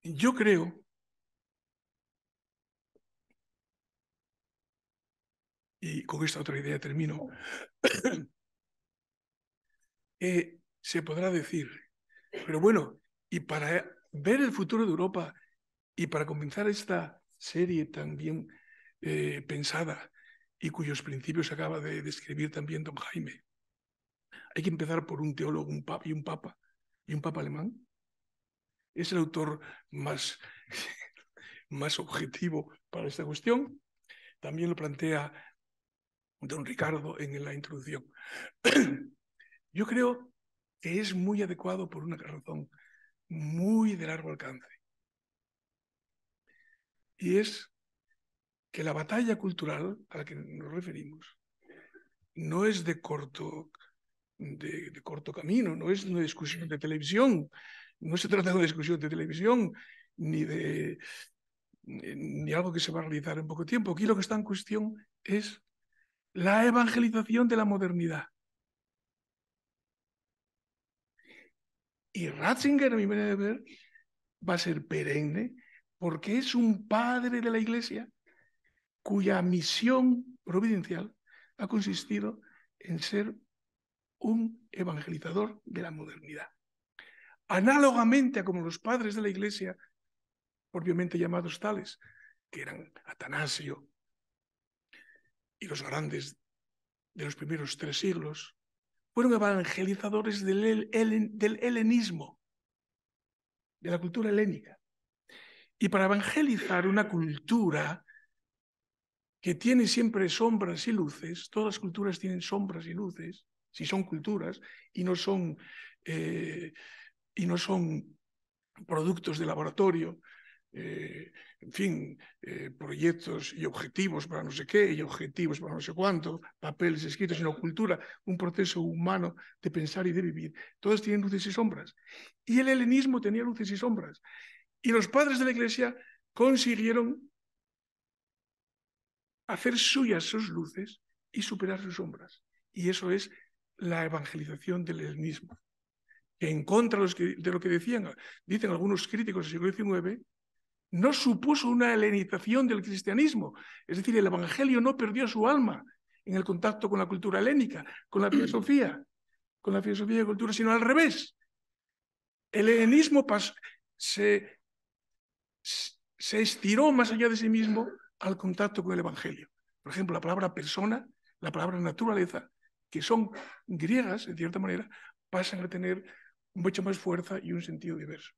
Yo creo y con esta otra idea termino, se podrá decir, pero bueno, y para ver el futuro de Europa y para comenzar esta serie tan bien eh, pensada y cuyos principios acaba de describir también don Jaime, hay que empezar por un teólogo, un papa y un papa, y un papa alemán. Es el autor más, más objetivo para esta cuestión. También lo plantea don Ricardo en la introducción. Yo creo que es muy adecuado por una razón muy de largo alcance y es que la batalla cultural a la que nos referimos no es de corto, de, corto camino, no es una discusión de televisión, no se trata de una discusión de televisión ni de ni algo que se va a realizar en poco tiempo. Aquí lo que está en cuestión es la evangelización de la modernidad. Y Ratzinger, a mi manera de ver, va a ser perenne porque es un padre de la Iglesia cuya misión providencial ha consistido en ser un evangelizador de la modernidad. Análogamente a como los padres de la Iglesia, propiamente llamados tales, que eran Atanasio y los grandes de los primeros tres siglos, fueron evangelizadores del, del helenismo, de la cultura helénica y para evangelizar una cultura que tiene siempre sombras y luces, todas las culturas tienen sombras y luces, si son culturas y no son, eh, y no son productos de laboratorio, eh, en fin, eh, proyectos y objetivos para no sé qué y objetivos para no sé cuánto, papeles escritos, sino cultura, un proceso humano de pensar y de vivir. Todas tienen luces y sombras. Y el helenismo tenía luces y sombras. Y los padres de la iglesia consiguieron hacer suyas sus luces y superar sus sombras. Y eso es la evangelización del helenismo. en contra de lo que decían, dicen algunos críticos del siglo XIX, no supuso una helenización del cristianismo. Es decir, el Evangelio no perdió su alma en el contacto con la cultura helénica, con la filosofía, con la filosofía y cultura, sino al revés. El helenismo se se estiró más allá de sí mismo al contacto con el Evangelio. Por ejemplo, la palabra persona, la palabra naturaleza, que son griegas, en cierta manera, pasan a tener mucha más fuerza y un sentido diverso.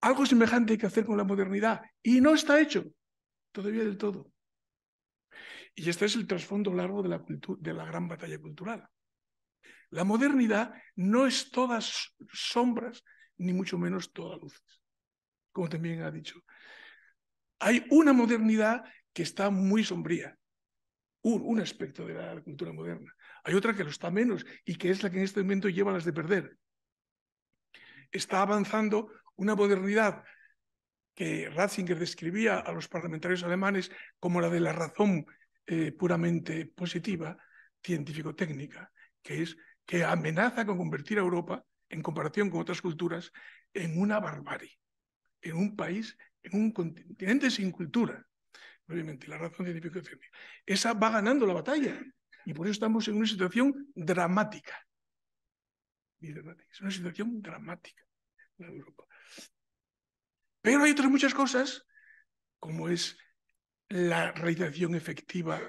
Algo semejante hay que hacer con la modernidad y no está hecho todavía del todo. Y este es el trasfondo largo de la, de la gran batalla cultural. La modernidad no es todas sombras, ni mucho menos todas luces como también ha dicho. Hay una modernidad que está muy sombría, un, aspecto de la cultura moderna. Hay otra que lo está menos y que es la que en este momento lleva las de perder. Está avanzando una modernidad que Ratzinger describía a los parlamentarios alemanes como la de la razón eh, puramente positiva, científico-técnica, que es que amenaza con convertir a Europa, en comparación con otras culturas, en una barbarie en un país, en un continente sin cultura. Obviamente, la razón científica Esa va ganando la batalla y por eso estamos en una situación dramática. Es una situación dramática en Europa. Pero hay otras muchas cosas, como es la realización efectiva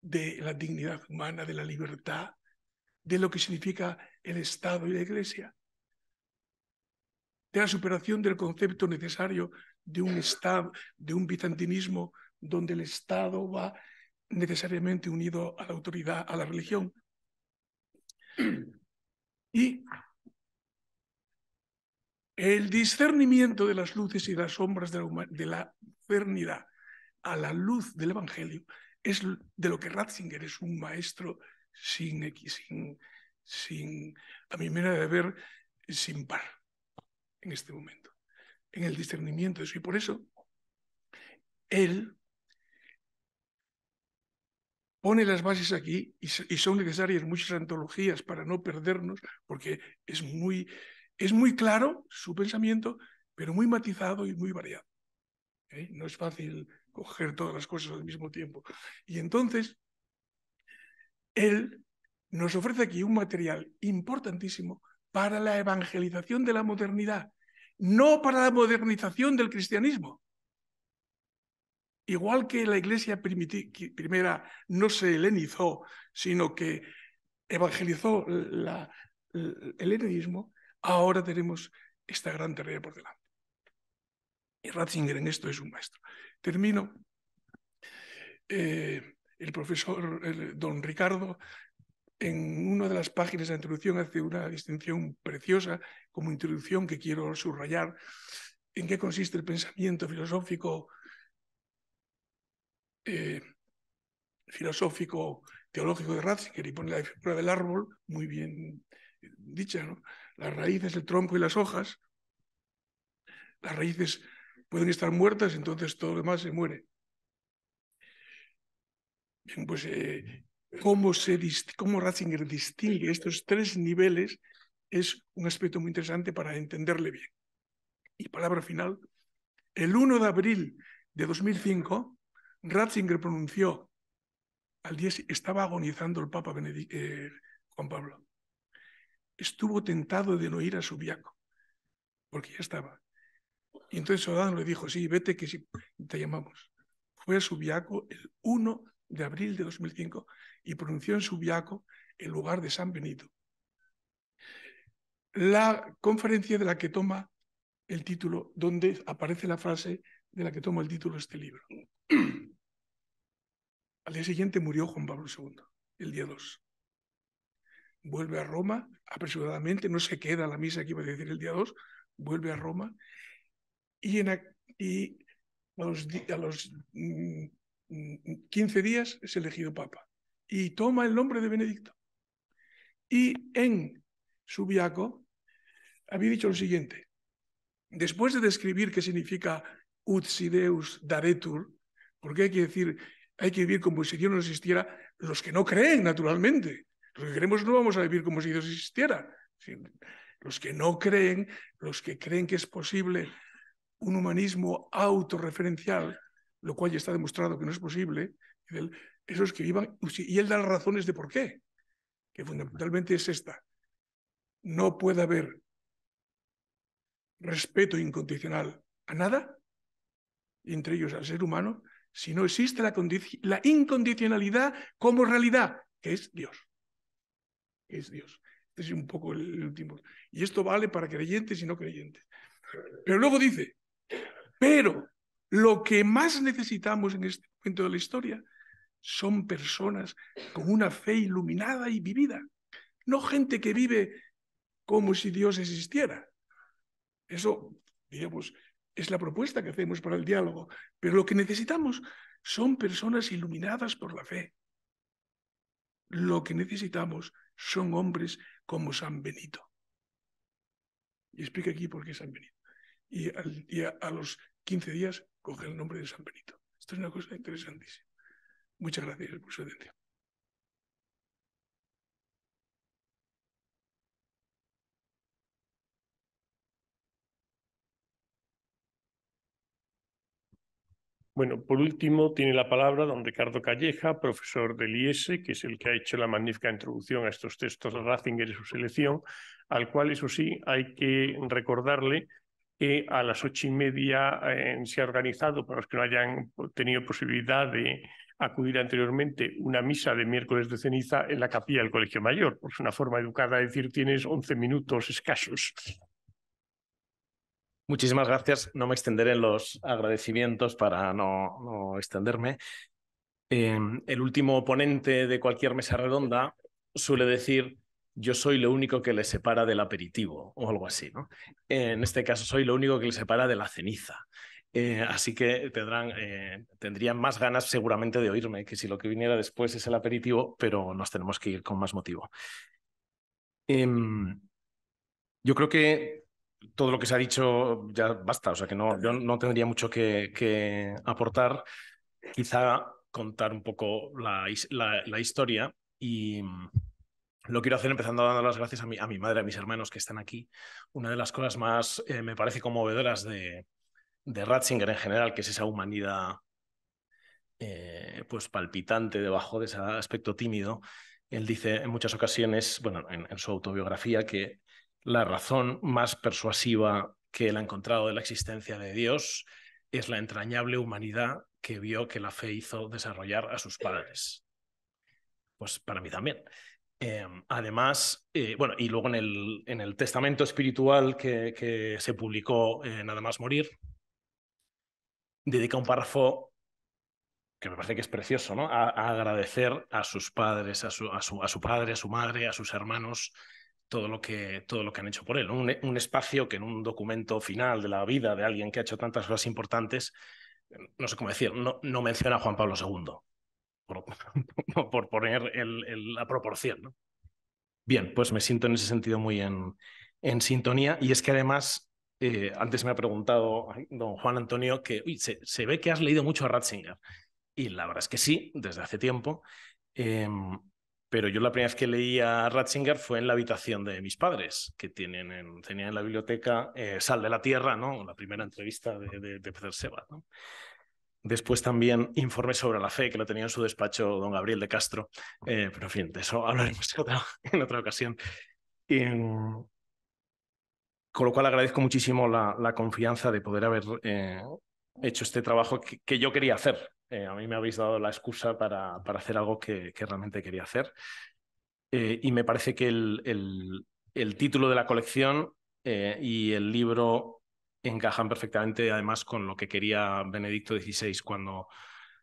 de la dignidad humana, de la libertad, de lo que significa el Estado y la Iglesia, la superación del concepto necesario de un Estado, de un bizantinismo donde el Estado va necesariamente unido a la autoridad, a la religión. Y el discernimiento de las luces y las sombras de la, de a la luz del Evangelio es de lo que Ratzinger es un maestro sin, sin, sin a mi manera de ver, sin par en este momento, en el discernimiento de eso. Y por eso, Él pone las bases aquí y, son necesarias muchas antologías para no perdernos, porque es muy, es muy claro su pensamiento, pero muy matizado y muy variado. ¿eh? No es fácil coger todas las cosas al mismo tiempo. Y entonces, Él nos ofrece aquí un material importantísimo para la evangelización de la modernidad, no para la modernización del cristianismo. Igual que la iglesia primera no se helenizó, sino que evangelizó el helenismo, ahora tenemos esta gran tarea por delante. Y Ratzinger en esto es un maestro. Termino. Eh, el profesor don Ricardo en una de las páginas de la introducción hace una distinción preciosa como introducción que quiero subrayar en qué consiste el pensamiento filosófico, eh, filosófico teológico de Ratzinger y pone la figura del árbol muy bien dicha, Las raíces, el tronco y las hojas. Las raíces pueden estar muertas, entonces todo lo demás se muere. Bien, pues eh, cómo, se, cómo Ratzinger distingue estos tres niveles es un aspecto muy interesante para entenderle bien. Y palabra final, el 1 de abril de 2005, Ratzinger pronunció al estaba agonizando el Papa eh, Juan Pablo. Estuvo tentado de no ir a Subiaco, porque ya estaba. Y entonces Sodano le dijo, sí, vete que si te llamamos. Fue a Subiaco el 1 de abril de 2005 y pronunció en Subiaco el lugar de San Benito. La conferencia de la que toma el título, donde aparece la frase de la que toma el título este libro. Al día siguiente murió Juan Pablo II, el día 2. Vuelve a Roma apresuradamente, no se queda la misa que iba a decir el día 2, vuelve a Roma y, en los, a los 15 mm, mm, días es elegido papa y toma el nombre de Benedicto. Y en Subiaco había dicho lo siguiente, después de describir qué significa ut si daretur, porque hay que decir, hay que vivir como si Dios no existiera, los que no creen, naturalmente. Los que creemos no vamos a vivir como si Dios existiera. Los que no creen, los que creen que es posible un humanismo autorreferencial, lo cual ya está demostrado que no es posible, esos que iban, pues y él da las razones de por qué, que fundamentalmente es esta. No puede haber respeto incondicional a nada, entre ellos al ser humano, si no existe la, incondicionalidad como realidad, que es Dios. es Dios. Este es un poco el, el último. Y esto vale para creyentes y no creyentes. Pero luego dice, pero lo que más necesitamos en este momento de la historia son personas con una fe iluminada y vivida, no gente que vive como si Dios existiera. Eso, digamos, es la propuesta que hacemos para el diálogo, pero lo que necesitamos son personas iluminadas por la fe. Lo que necesitamos son hombres como San Benito. Y explica aquí por qué San Benito. Y, a, a los 15 días coge el nombre de San Benito. Esto es una cosa interesantísima. Muchas gracias por su atención. Bueno, por último, tiene la palabra don Ricardo Calleja, profesor del IES, que es el que ha hecho la magnífica introducción a estos textos de Ratzinger y su selección, al cual, eso sí, hay que recordarle que a las ocho y media eh, se ha organizado, para los que no hayan tenido posibilidad de, acudir anteriormente una misa de miércoles de ceniza en la capilla del Colegio Mayor. Por pues una forma educada de decir, tienes 11 minutos escasos. Muchísimas gracias. No me extenderé en los agradecimientos para no, extenderme. Em, el último ponente de cualquier mesa redonda suele decir, yo soy lo único que le separa del aperitivo o algo así, ¿no? En este caso, soy lo único que le separa de la ceniza. Eh, así que tendrán, eh, tendrían más ganas seguramente de oírme, que si lo que viniera después es el aperitivo, pero nos tenemos que ir con más motivo. Em, yo creo que todo lo que se ha dicho ya basta, o sea que no, yo no tendría mucho que, aportar. Quizá contar un poco la, historia y mm, lo quiero hacer empezando dando las gracias a mi, a mi madre, a mis hermanos que están aquí. Una de las cosas más, eh, me parece, conmovedoras de, de Ratzinger en general, que es esa humanidad eh, pues palpitante debajo de ese aspecto tímido, él dice en muchas ocasiones, bueno, en, su autobiografía, que la razón más persuasiva que él ha encontrado de la existencia de Dios es la entrañable humanidad que vio que la fe hizo desarrollar a sus padres. Pues para mí también. Em, además, eh, bueno, y luego en el, en el testamento espiritual que, que se publicó Nada más morir, dedica un párrafo que me parece que es precioso, ¿no? A, agradecer a sus padres, a su, a su, padre, a su madre, a sus hermanos, todo lo que, todo lo que han hecho por él. Un, espacio que en un documento final de la vida de alguien que ha hecho tantas cosas importantes, no sé cómo decir, no, no menciona a Juan Pablo II, por, poner la proporción, ¿no? Bien, pues me siento en ese sentido muy en, en sintonía y es que además eh, antes me ha preguntado don Juan Antonio que se, ve que has leído mucho a Ratzinger. Y la verdad es que sí, desde hace tiempo. Em, pero yo la primera vez que leí a Ratzinger fue en la habitación de mis padres, que tienen en, tenían en la biblioteca eh, Sal de la Tierra, ¿no? la primera entrevista de, de, Peter Seba. Después también informe sobre la fe, que lo tenía en su despacho don Gabriel de Castro. Eh, pero en fin, de eso hablaremos en otra, ocasión. Y, em, con lo cual agradezco muchísimo la, confianza de poder haber eh, hecho este trabajo que, yo quería hacer. Eh, a mí me habéis dado la excusa para, hacer algo que, realmente quería hacer. Eh, y me parece que el, título de la colección y el libro encajan perfectamente además con lo que quería Benedicto XVI cuando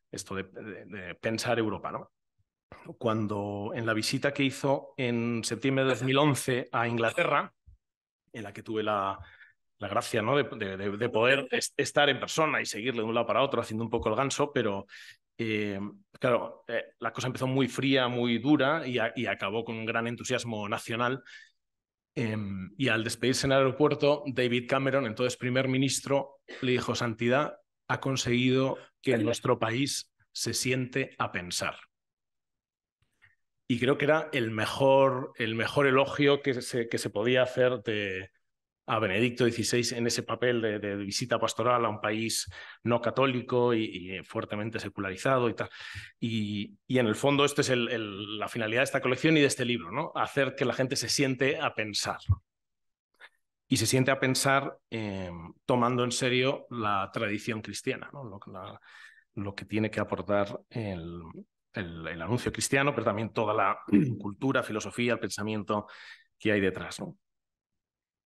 esto de, de pensar Europa, ¿no? Cuando en la visita que hizo en septiembre de 2011 a Inglaterra, en la que tuve la, gracia ¿no? de, poder estar en persona y seguirle de un lado para otro haciendo un poco el ganso, pero eh, claro, eh, la cosa empezó muy fría, muy dura y, acabó con un gran entusiasmo nacional. Em, y al despedirse en el aeropuerto, David Cameron, entonces primer ministro, le dijo, Santidad, ha conseguido que nuestro país se siente a pensar y creo que era el mejor, el mejor elogio que se, que se podía hacer de, a Benedicto XVI en ese papel de, visita pastoral a un país no católico y, fuertemente secularizado y tal. Y, y, en el fondo esta es la finalidad de esta colección y de este libro, ¿no? Hacer que la gente se siente a pensar. Y se siente a pensar eh, tomando en serio la tradición cristiana, ¿no? lo, lo que tiene que aportar el, el, anuncio cristiano, pero también toda la cultura, filosofía, el pensamiento que hay detrás. ¿no?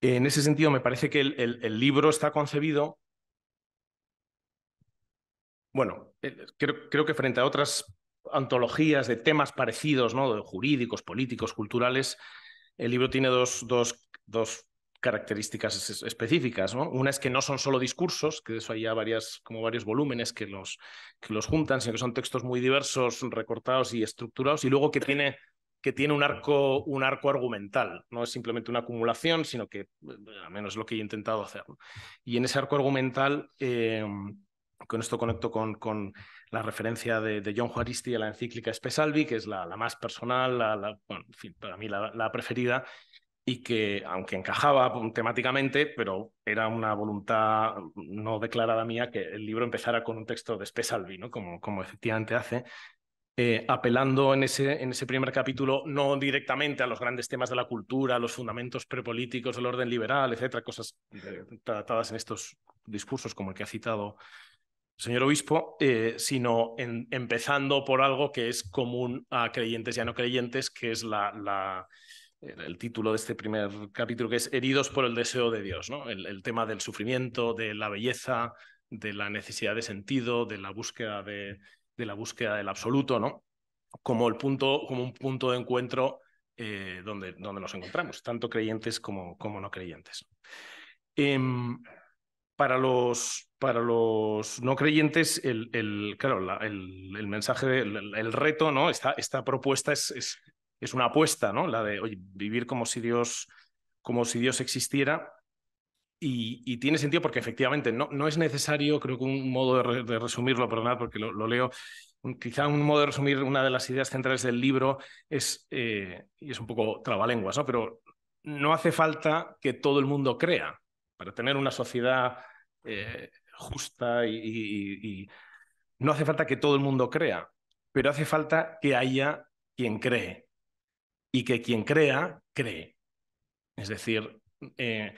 En ese sentido, me parece que el, libro está concebido, bueno, eh, creo, que frente a otras antologías de temas parecidos, ¿no? jurídicos, políticos, culturales, el libro tiene dos, dos, dos características específicas. ¿no? Una es que no son solo discursos, que de eso hay ya varias, como varios volúmenes que los, que los juntan, sino que son textos muy diversos, recortados y estructurados, y luego que tiene, que tiene un, arco, un arco argumental. No es simplemente una acumulación, sino que, eh, al menos es lo que he intentado hacer. Y en ese arco argumental... Eh, con esto conecto con, con la referencia de, John Juaristi a la encíclica Espesalvi, que es la, más personal, la, para mí la, preferida, y que, aunque encajaba temáticamente, pero era una voluntad no declarada mía que el libro empezara con un texto de Spesalvi, ¿no? como, como efectivamente hace, eh, apelando en ese, en ese primer capítulo no directamente a los grandes temas de la cultura, los fundamentos prepolíticos del orden liberal, etcétera, cosas eh, tratadas en estos discursos como el que ha citado el señor obispo, eh, sino empezando por algo que es común a creyentes y a no creyentes, que es la, la el título de este primer capítulo, que es Heridos por el deseo de Dios, ¿no? el, tema del sufrimiento, de la belleza, de la necesidad de sentido, de la búsqueda, de, la búsqueda del absoluto, ¿no? Como, el punto, como un punto de encuentro eh, donde, donde, nos encontramos, tanto creyentes como, como no creyentes. Em, para, los, para los, no creyentes, el, el claro, el, el, mensaje, el, reto, ¿no? Esta, esta propuesta es, es una apuesta, ¿no? La de oye, vivir como si Dios, como si Dios existiera. Y, tiene sentido porque efectivamente no, no es necesario, creo que un modo de, resumirlo, perdonad porque lo, leo, quizá un modo de resumir una de las ideas centrales del libro es, eh, y es un poco trabalenguas, ¿no? pero no hace falta que todo el mundo crea para tener una sociedad eh, justa y no hace falta que todo el mundo crea, pero hace falta que haya quien cree y que quien crea, cree. Es decir, eh,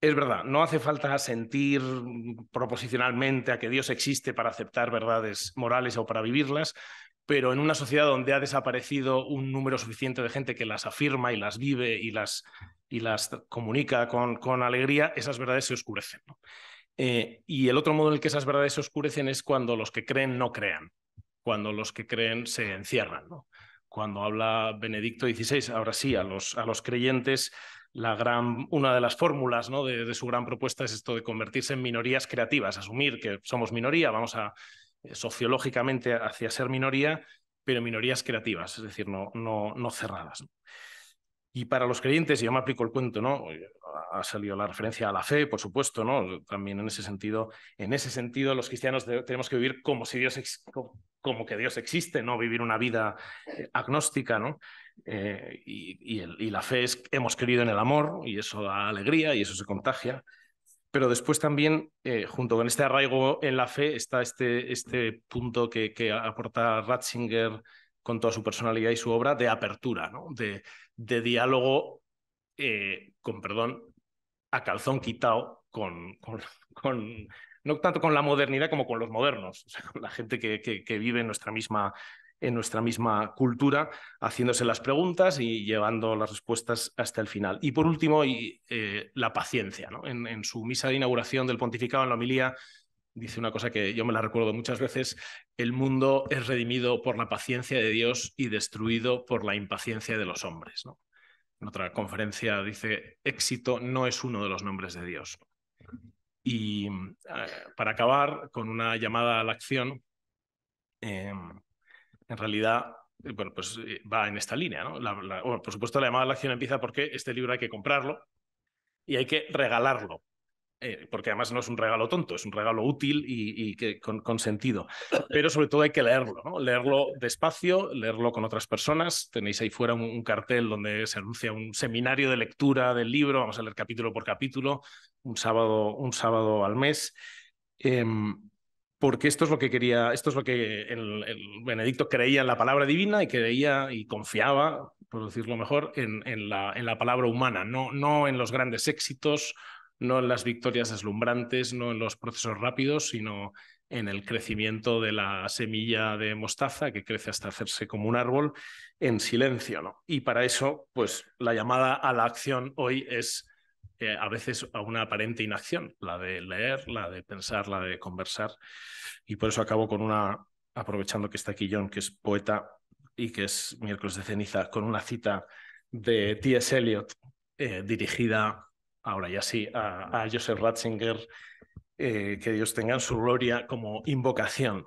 es verdad, no hace falta sentir mm, proposicionalmente a que Dios existe para aceptar verdades morales o para vivirlas, pero en una sociedad donde ha desaparecido un número suficiente de gente que las afirma y las vive y las, y las comunica con, con alegría, esas verdades se oscurecen. Eh, y el otro modo en el que esas verdades se oscurecen es cuando los que creen no crean, cuando los que creen se encierran. ¿no? cuando habla Benedicto XVI, ahora sí, a los, a los creyentes, la gran, una de las fórmulas de, su gran propuesta es esto de convertirse en minorías creativas, asumir que somos minoría, vamos a eh, sociológicamente hacia ser minoría, pero minorías creativas, es decir, no, no, no cerradas. Y para los creyentes, yo me aplico el cuento, ¿no? Ha salido la referencia a la fe, por supuesto, ¿no? También en ese sentido, en ese sentido, los cristianos tenemos que vivir como si Dios como que Dios existe, ¿no? Vivir una vida eh, agnóstica, ¿no? Eh, y, y, el, y, la fe es hemos creído en el amor, y eso da alegría y eso se contagia. Pero después también, eh, junto con este arraigo en la fe, está este, este punto que, que aporta Ratzinger con toda su personalidad y su obra de apertura, ¿no? De, de diálogo, eh, con perdón, a calzón quitado con, con, no tanto con la modernidad como con los modernos, la gente que, vive en nuestra misma en nuestra misma cultura, haciéndose las preguntas y llevando las respuestas hasta el final. Y por último, eh, la paciencia. ¿no? En, en, su misa de inauguración del pontificado, en la homilía, dice una cosa que yo me la recuerdo muchas veces, el mundo es redimido por la paciencia de Dios y destruido por la impaciencia de los hombres. ¿no? En otra conferencia dice, éxito no es uno de los nombres de Dios. Y mm, ah, para acabar con una llamada a la acción, em, en realidad bueno, pues eh, va en esta línea. por supuesto, la llamada a la acción empieza porque este libro hay que comprarlo y hay que regalarlo eh, porque además no es un regalo tonto, es un regalo útil y, que, con, sentido. Pero sobre todo hay que leerlo, ¿no? leerlo despacio, leerlo con otras personas. Tenéis ahí fuera un, cartel donde se anuncia un seminario de lectura del libro, vamos a leer capítulo por capítulo, un sábado, un sábado al mes. Em, porque esto es lo que quería, esto es lo que el, Benedicto creía en la palabra divina y creía y confiaba, por decirlo mejor, en, en, la, en la, palabra humana, no, no en los grandes éxitos, no en las victorias deslumbrantes, no en los procesos rápidos, sino en el crecimiento de la semilla de mostaza que crece hasta hacerse como un árbol en silencio, ¿no? Y para eso, pues la llamada a la acción hoy es eh, a veces a una aparente inacción, la de leer, la de pensar, la de conversar. Y por eso acabo con una, aprovechando que está aquí John, que es poeta y que es miércoles de ceniza, con una cita de T.S. Eliot eh, dirigida ahora ya sí, a, Joseph Ratzinger, eh, que Dios tenga su gloria como invocación.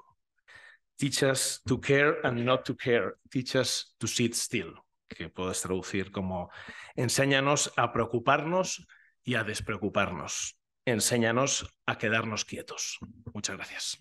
Teach us to care and not to care. Teach us to sit still, que puedes traducir como enséñanos a preocuparnos y a despreocuparnos. Enséñanos a quedarnos quietos. Muchas gracias.